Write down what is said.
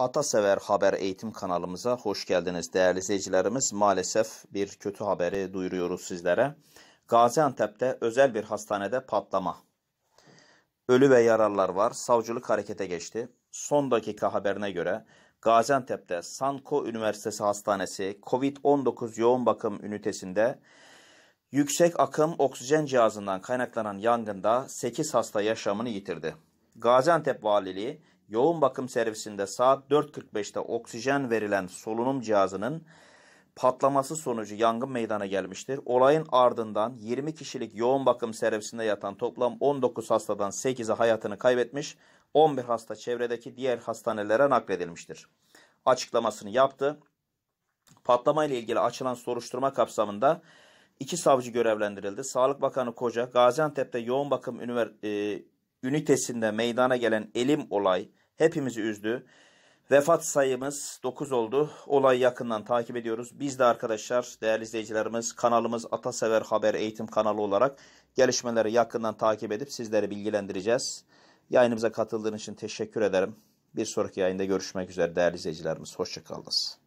Atasever Haber Eğitim kanalımıza hoş geldiniz değerli izleyicilerimiz. Maalesef bir kötü haberi duyuruyoruz sizlere. Gaziantep'te özel bir hastanede patlama. Ölü ve yaralılar var. Savcılık harekete geçti. Son dakika haberine göre Gaziantep'te Sanko Üniversitesi Hastanesi COVID-19 yoğun bakım ünitesinde yüksek akım oksijen cihazından kaynaklanan yangında 8 hasta yaşamını yitirdi. Gaziantep Valiliği yoğun bakım servisinde saat 4.45'te oksijen verilen solunum cihazının patlaması sonucu yangın meydana gelmiştir. Olayın ardından 20 kişilik yoğun bakım servisinde yatan toplam 19 hastadan 8'i hayatını kaybetmiş, 11 hasta çevredeki diğer hastanelere nakledilmiştir. Açıklamasını yaptı. Patlama ile ilgili açılan soruşturma kapsamında iki savcı görevlendirildi. Sağlık Bakanı Koca, Gaziantep'te yoğun bakım e, ünitesinde meydana gelen elim olay, hepimizi üzdü. Vefat sayımız 9 oldu. Olayı yakından takip ediyoruz. Biz de arkadaşlar, değerli izleyicilerimiz, kanalımız Atasever Haber Eğitim kanalı olarak gelişmeleri yakından takip edip sizleri bilgilendireceğiz. Yayınımıza katıldığınız için teşekkür ederim. Bir sonraki yayında görüşmek üzere değerli izleyicilerimiz. Hoşçakalınız.